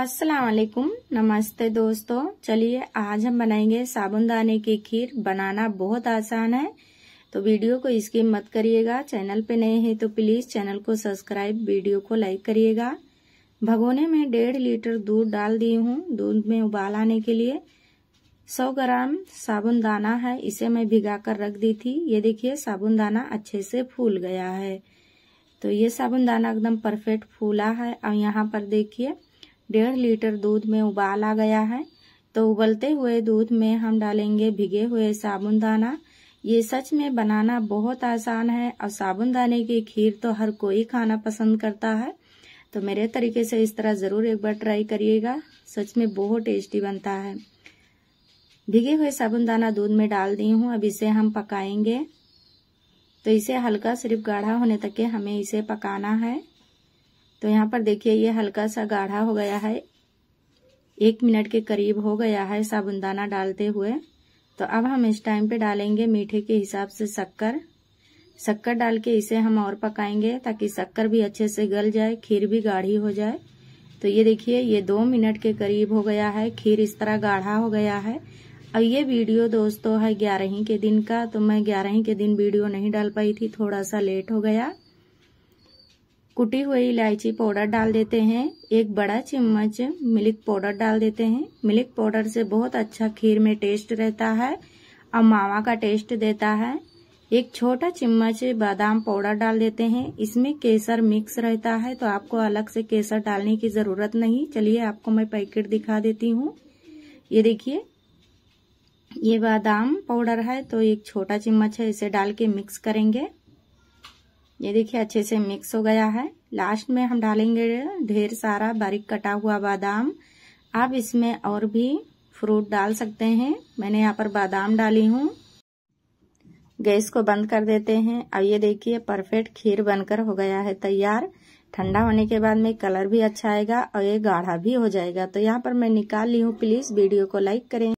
अस्सलाम वालेकुम नमस्ते दोस्तों चलिए आज हम बनाएंगे साबुनदाने की खीर बनाना बहुत आसान है तो वीडियो को इसकी मत करिएगा चैनल पे नए हैं तो प्लीज चैनल को सब्सक्राइब वीडियो को लाइक करिएगा भगोने में डेढ़ लीटर दूध डाल दी हूँ दूध में उबाल आने के लिए सौ ग्राम साबुन दाना है इसे मैं भिगा कर रख दी थी ये देखिए साबुन दाना अच्छे से फूल गया है तो ये साबुन दाना एकदम परफेक्ट फूला है और यहाँ पर देखिए डेढ़ लीटर दूध में उबाल आ गया है तो उबलते हुए दूध में हम डालेंगे भिगे हुए साबुनदाना ये सच में बनाना बहुत आसान है और साबुनदाने की खीर तो हर कोई खाना पसंद करता है तो मेरे तरीके से इस तरह ज़रूर एक बार ट्राई करिएगा सच में बहुत टेस्टी बनता है भिगे हुए साबुनदाना दूध में डाल दी हूँ अब इसे हम पकाएंगे तो इसे हल्का सिर्फ गाढ़ा होने तक के हमें इसे पकाना है तो यहाँ पर देखिए ये हल्का सा गाढ़ा हो गया है एक मिनट के करीब हो गया है साबुनदाना डालते हुए तो अब हम इस टाइम पे डालेंगे मीठे के हिसाब से शक्कर शक्कर डाल के इसे हम और पकाएंगे ताकि शक्कर भी अच्छे से गल जाए खीर भी गाढ़ी हो जाए तो ये देखिए ये दो मिनट के करीब हो गया है खीर इस तरह गाढ़ा हो गया है अब ये वीडियो दोस्तों है ग्यारहवीं के दिन का तो मैं ग्यारहवीं के दिन वीडियो नहीं डाल पाई थी थोड़ा सा लेट हो गया कुटी हुई इलायची पाउडर डाल देते हैं एक बड़ा चम्मच मिल्क पाउडर डाल देते हैं मिल्क पाउडर से बहुत अच्छा खीर में टेस्ट रहता है और मावा का टेस्ट देता है एक छोटा चम्मच बादाम पाउडर डाल देते हैं इसमें केसर मिक्स रहता है तो आपको अलग से केसर डालने की ज़रूरत नहीं चलिए आपको मैं पैकेट दिखा देती हूँ ये देखिए ये बादाम पाउडर है तो एक छोटा चम्मच है इसे डाल के मिक्स करेंगे ये देखिए अच्छे से मिक्स हो गया है लास्ट में हम डालेंगे ढेर सारा बारीक कटा हुआ बादाम आप इसमें और भी फ्रूट डाल सकते हैं मैंने यहाँ पर बादाम डाली हूँ गैस को बंद कर देते हैं अब ये देखिए परफेक्ट खीर बनकर हो गया है तैयार ठंडा होने के बाद में कलर भी अच्छा आएगा और ये गाढ़ा भी हो जाएगा तो यहाँ पर मैं निकाल ली हूँ प्लीज वीडियो को लाइक करें